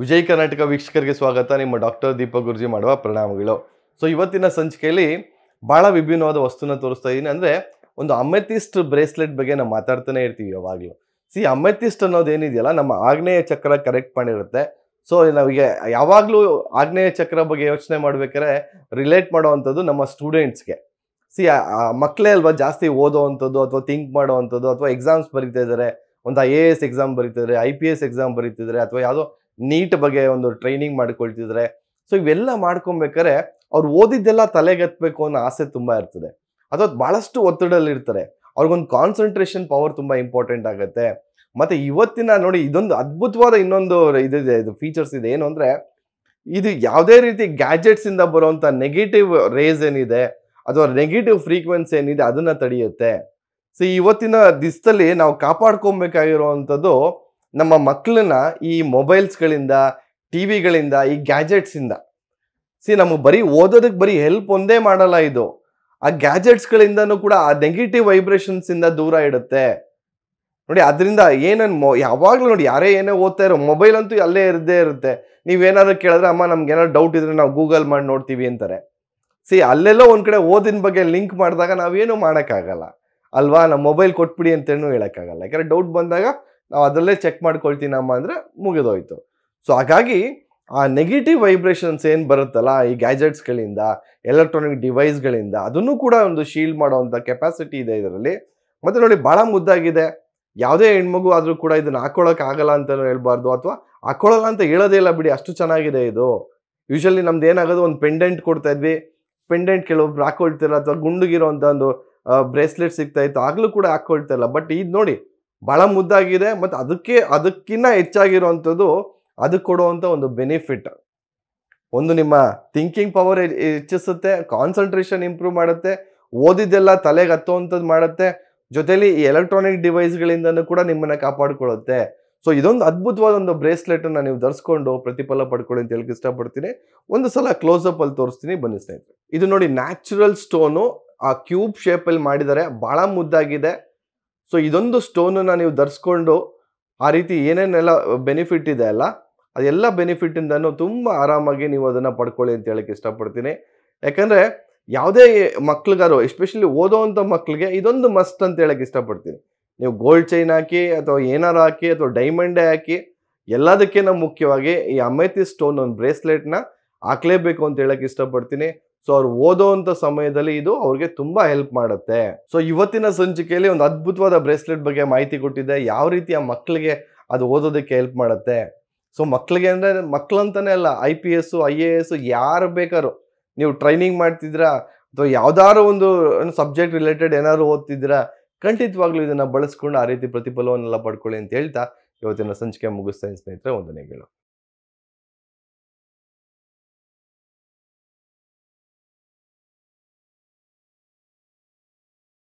ವಿಜಯ ಕರ್ನಾಟಕ ವೀಕ್ಷಕರಿಗೆ ಸ್ವಾಗತ ನಿಮ್ಮ ಡಾಕ್ಟರ್ ದೀಪಕ್ ಗುರುಜಿ ಮಾಡುವ ಪ್ರಣಾಮಗಳು ಸೊ ಇವತ್ತಿನ ಸಂಚಿಕೆಯಲ್ಲಿ ಭಾಳ ವಿಭಿನ್ನವಾದ ವಸ್ತುನ ತೋರಿಸ್ತಾ ಇದ್ದೀನಿ ಅಂದರೆ ಒಂದು ಅಮೆಥಿಸ್ಟ್ ಬ್ರೇಸ್ಲೆಟ್ ಬಗ್ಗೆ ನಾವು ಮಾತಾಡ್ತಾನೆ ಇರ್ತೀವಿ ಯಾವಾಗಲೂ ಸಿ ಅಮೆಥಿಸ್ಟ್ ಅನ್ನೋದೇನಿದೆಯಲ್ಲ ನಮ್ಮ ಆಗ್ನೇಯ ಚಕ್ರ ಕರೆಕ್ಟ್ ಮಾಡಿರುತ್ತೆ ಸೊ ನಮಗೆ ಯಾವಾಗಲೂ ಆಗ್ನೇಯ ಚಕ್ರ ಬಗ್ಗೆ ಯೋಚನೆ ಮಾಡ್ಬೇಕಾದ್ರೆ ರಿಲೇಟ್ ಮಾಡೋವಂಥದ್ದು ನಮ್ಮ ಸ್ಟೂಡೆಂಟ್ಸ್ಗೆ ಸಿ ಮಕ್ಕಳೇ ಅಲ್ವಾ ಜಾಸ್ತಿ ಓದೋವಂಥದ್ದು ಅಥವಾ ಥಿಂಕ್ ಮಾಡೋವಂಥದ್ದು ಅಥವಾ ಎಕ್ಸಾಮ್ಸ್ ಬರೀತಾ ಇದ್ದಾರೆ ಒಂದು ಐ ಎ ಎಸ್ ಎಕ್ಸಾಮ್ ಬರೀತಿದ್ರೆ ಐ ಪಿ ಎಸ್ ಎಕ್ಸಾಮ್ ಬರೀತಿದ್ರೆ ಅಥವಾ ಯಾವುದೋ ನೀಟ್ ಬಗ್ಗೆ ಒಂದು ಟ್ರೈನಿಂಗ್ ಮಾಡ್ಕೊಳ್ತಿದ್ರೆ ಸೊ ಇವೆಲ್ಲ ಮಾಡ್ಕೊಬೇಕಾರೆ ಅವ್ರು ಓದಿದ್ದೆಲ್ಲ ತಲೆಗೆತ್ತಬೇಕು ಅನ್ನೋ ಆಸೆ ತುಂಬ ಇರ್ತದೆ ಅಥವಾ ಭಾಳಷ್ಟು ಒತ್ತಡಲ್ಲಿ ಇರ್ತಾರೆ ಅವ್ರಿಗೊಂದು ಕಾನ್ಸಂಟ್ರೇಷನ್ ಪವರ್ ತುಂಬ ಇಂಪಾರ್ಟೆಂಟ್ ಆಗುತ್ತೆ ಮತ್ತು ಇವತ್ತಿನ ನೋಡಿ ಇದೊಂದು ಅದ್ಭುತವಾದ ಇನ್ನೊಂದು ಇದಿದೆ ಇದು ಫೀಚರ್ಸ್ ಇದೆ ಏನು ಅಂದರೆ ಇದು ಯಾವುದೇ ರೀತಿ ಗ್ಯಾಜೆಟ್ಸಿಂದ ಬರುವಂಥ ನೆಗೆಟಿವ್ ರೇಸ್ ಏನಿದೆ ಅಥವಾ ನೆಗೆಟಿವ್ ಫ್ರೀಕ್ವೆನ್ಸಿ ಏನಿದೆ ಅದನ್ನು ತಡೆಯುತ್ತೆ ಸೊ ಇವತ್ತಿನ ದಿಸ್ತಲ್ಲಿ ನಾವು ಕಾಪಾಡ್ಕೊಬೇಕಾಗಿರುವಂಥದ್ದು ನಮ್ಮ ಮಕ್ಕಳನ್ನ ಈ ಮೊಬೈಲ್ಸ್ಗಳಿಂದ ಟಿ ವಿಗಳಿಂದ ಈ ಗ್ಯಾಜೆಟ್ಸಿಂದ ಸಿ ನಮಗೆ ಬರೀ ಓದೋದಕ್ಕೆ ಬರೀ ಹೆಲ್ಪ್ ಒಂದೇ ಮಾಡಲ್ಲ ಇದು ಆ ಗ್ಯಾಜೆಟ್ಸ್ಗಳಿಂದನೂ ಕೂಡ ಆ ನೆಗೆಟಿವ್ ವೈಬ್ರೇಷನ್ಸಿಂದ ದೂರ ಇಡುತ್ತೆ ನೋಡಿ ಅದರಿಂದ ಏನೇನು ಮೊ ಯಾವಾಗಲೂ ನೋಡಿ ಯಾರೇ ಏನೇ ಓದ್ತಾ ಇರೋ ಮೊಬೈಲ್ ಅಂತೂ ಅಲ್ಲೇ ಇರದೇ ಇರುತ್ತೆ ನೀವೇನಾದ್ರು ಕೇಳಿದ್ರೆ ಅಮ್ಮ ನಮ್ಗೆ ಏನಾದ್ರು ಡೌಟ್ ಇದ್ರೆ ನಾವು ಗೂಗಲ್ ಮಾಡಿ ನೋಡ್ತೀವಿ ಅಂತಾರೆ ಸಿ ಅಲ್ಲೆಲ್ಲೋ ಒಂದು ಕಡೆ ಓದಿನ ಬಗ್ಗೆ ಲಿಂಕ್ ಮಾಡಿದಾಗ ನಾವೇನು ಮಾಡೋಕ್ಕಾಗಲ್ಲ ಅಲ್ವಾ ನಮ್ಮ ಮೊಬೈಲ್ ಕೊಟ್ಬಿಡಿ ಅಂತೇನು ಹೇಳೋಕ್ಕಾಗಲ್ಲ ಯಾಕಂದರೆ ಡೌಟ್ ಬಂದಾಗ ನಾವು ಅದರಲ್ಲೇ ಚೆಕ್ ಮಾಡ್ಕೊಳ್ತೀನಮ್ಮ ಅಂದರೆ ಮುಗಿದೋಯ್ತು ಸೊ ಹಾಗಾಗಿ ಆ ನೆಗೆಟಿವ್ ವೈಬ್ರೇಷನ್ಸ್ ಏನು ಬರುತ್ತಲ್ಲ ಈ ಗ್ಯಾಜೆಟ್ಸ್ಗಳಿಂದ ಎಲೆಕ್ಟ್ರಾನಿಕ್ ಡಿವೈಸ್ಗಳಿಂದ ಅದನ್ನು ಕೂಡ ಒಂದು ಶೀಲ್ಡ್ ಮಾಡೋವಂಥ ಕೆಪಾಸಿಟಿ ಇದೆ ಇದರಲ್ಲಿ ಮತ್ತು ನೋಡಿ ಭಾಳ ಮುದ್ದಾಗಿದೆ ಯಾವುದೇ ಹೆಣ್ಮಗು ಆದರೂ ಕೂಡ ಇದನ್ನು ಹಾಕೊಳ್ಳೋಕೆ ಆಗಲ್ಲ ಅಂತ ಹೇಳ್ಬಾರ್ದು ಅಥವಾ ಹಾಕೊಳ್ಳಲ್ಲ ಅಂತ ಹೇಳೋದೇ ಇಲ್ಲ ಬಿಡಿ ಅಷ್ಟು ಚೆನ್ನಾಗಿದೆ ಇದು ಯೂಶಲಿ ನಮ್ದು ಏನಾಗೋದು ಒಂದು ಪೆಂಡೆಂಟ್ ಕೊಡ್ತಾ ಇದ್ವಿ ಪೆಂಡೆಂಟ್ ಕೆಲವೊಬ್ರು ಹಾಕೊಳ್ತಿಲ್ಲ ಅಥವಾ ಗುಂಡುಗಿರೋ ಒಂದು ಬ್ರೇಸ್ಲೆಟ್ ಸಿಗ್ತಾ ಇತ್ತು ಆಗಲೂ ಕೂಡ ಹಾಕ್ಕೊಳ್ತಾ ಇಲ್ಲ ಬಟ್ ಇದು ನೋಡಿ ಭಾಳ ಮುದ್ದಾಗಿದೆ ಮತ್ತು ಅದಕ್ಕೆ ಅದಕ್ಕಿಂತ ಹೆಚ್ಚಾಗಿರುವಂಥದ್ದು ಅದಕ್ಕೆ ಕೊಡುವಂಥ ಒಂದು ಬೆನಿಫಿಟ್ ಒಂದು ನಿಮ್ಮ ಥಿಂಕಿಂಗ್ ಪವರ್ ಹೆಚ್ಚಿಸುತ್ತೆ ಕಾನ್ಸಂಟ್ರೇಷನ್ ಇಂಪ್ರೂವ್ ಮಾಡುತ್ತೆ ಓದಿದ್ದೆಲ್ಲ ತಲೆಗೆ ಹತ್ತುವಂಥದ್ದು ಮಾಡುತ್ತೆ ಜೊತೆಲಿ ಈ ಎಲೆಕ್ಟ್ರಾನಿಕ್ ಡಿವೈಸ್ಗಳಿಂದನೂ ಕೂಡ ನಿಮ್ಮನ್ನು ಕಾಪಾಡಿಕೊಳ್ಳುತ್ತೆ ಸೊ ಇದೊಂದು ಅದ್ಭುತವಾದ ಒಂದು ಬ್ರೇಸ್ಲೆಟನ್ನು ನೀವು ಧರಿಸ್ಕೊಂಡು ಪ್ರತಿಫಲ ಪಡ್ಕೊಳ್ಳಿ ಅಂತ ಹೇಳಕ್ಕೆ ಇಷ್ಟಪಡ್ತೀನಿ ಒಂದು ಸಲ ಕ್ಲೋಸ್ ಅಲ್ಲಿ ತೋರಿಸ್ತೀನಿ ಬನ್ನಿ ಸ್ನೇಹಿತರೆ ಇದು ನೋಡಿ ನ್ಯಾಚುರಲ್ ಸ್ಟೋನು ಆ ಕ್ಯೂಬ್ ಶೇಪಲ್ಲಿ ಮಾಡಿದರೆ ಭಾಳ ಮುದ್ದಾಗಿದೆ ಸೊ ಇದೊಂದು ಸ್ಟೋನನ್ನು ನೀವು ಧರಿಸ್ಕೊಂಡು ಆ ರೀತಿ ಏನೇನೆಲ್ಲ ಬೆನಿಫಿಟ್ ಇದೆ ಅಲ್ಲ ಅದೆಲ್ಲ ಬೆನಿಫಿಟಿಂದನೂ ತುಂಬ ಆರಾಮಾಗಿ ನೀವು ಅದನ್ನು ಪಡ್ಕೊಳ್ಳಿ ಅಂತ ಹೇಳಕ್ಕೆ ಇಷ್ಟಪಡ್ತೀನಿ ಯಾಕಂದರೆ ಯಾವುದೇ ಮಕ್ಳಿಗಾರು ಎಸ್ಪೆಷಲಿ ಓದೋವಂಥ ಮಕ್ಳಿಗೆ ಇದೊಂದು ಮಸ್ಟ್ ಅಂತ ಹೇಳಕ್ಕೆ ಇಷ್ಟಪಡ್ತೀನಿ ನೀವು ಗೋಲ್ಡ್ ಚೈನ್ ಹಾಕಿ ಅಥವಾ ಏನಾರು ಹಾಕಿ ಅಥವಾ ಡೈಮಂಡೇ ಹಾಕಿ ಎಲ್ಲದಕ್ಕಿಂತ ಮುಖ್ಯವಾಗಿ ಈ ಅಮೇತಿ ಸ್ಟೋನ್ ಒಂದು ಬ್ರೇಸ್ಲೆಟ್ನ ಹಾಕಲೇಬೇಕು ಅಂತ ಹೇಳಕ್ಕೆ ಇಷ್ಟಪಡ್ತೀನಿ ಸೊ ಅವ್ರು ಓದೋವಂಥ ಸಮಯದಲ್ಲಿ ಇದು ಅವ್ರಿಗೆ ತುಂಬಾ ಹೆಲ್ಪ್ ಮಾಡುತ್ತೆ ಸೊ ಇವತ್ತಿನ ಸಂಚಿಕೆಯಲ್ಲಿ ಒಂದು ಅದ್ಭುತವಾದ ಬ್ರೇಸ್ಲೆಟ್ ಬಗ್ಗೆ ಮಾಹಿತಿ ಕೊಟ್ಟಿದ್ದೆ ಯಾವ ರೀತಿ ಆ ಮಕ್ಕಳಿಗೆ ಅದು ಓದೋದಕ್ಕೆ ಹೆಲ್ಪ್ ಮಾಡುತ್ತೆ ಸೊ ಮಕ್ಕಳಿಗೆ ಅಂದರೆ ಮಕ್ಕಳಂತಾನೆ ಅಲ್ಲ I P S I A S ಯಾರು ಬೇಕಾದ್ರು ನೀವು ಟ್ರೈನಿಂಗ್ ಮಾಡ್ತಿದ್ದೀರಾ ಅಥವಾ ಯಾವ್ದಾದ್ರು ಒಂದು ಸಬ್ಜೆಕ್ಟ್ ರಿಲೇಟೆಡ್ ಏನಾದ್ರು ಓದ್ತಿದ್ರಾ ಖಂಡಿತವಾಗ್ಲೂ ಇದನ್ನ ಬಳಸ್ಕೊಂಡು ಆ ರೀತಿ ಪ್ರತಿಫಲವನ್ನೆಲ್ಲ ಪಡ್ಕೊಳ್ಳಿ ಅಂತ ಹೇಳ್ತಾ ಇವತ್ತಿನ ಸಂಚಿಕೆ ಮುಗಿಸ್ತೇನೆ ಸ್ನೇಹಿತರೆ ಒಂದನೇ ಹೇಳು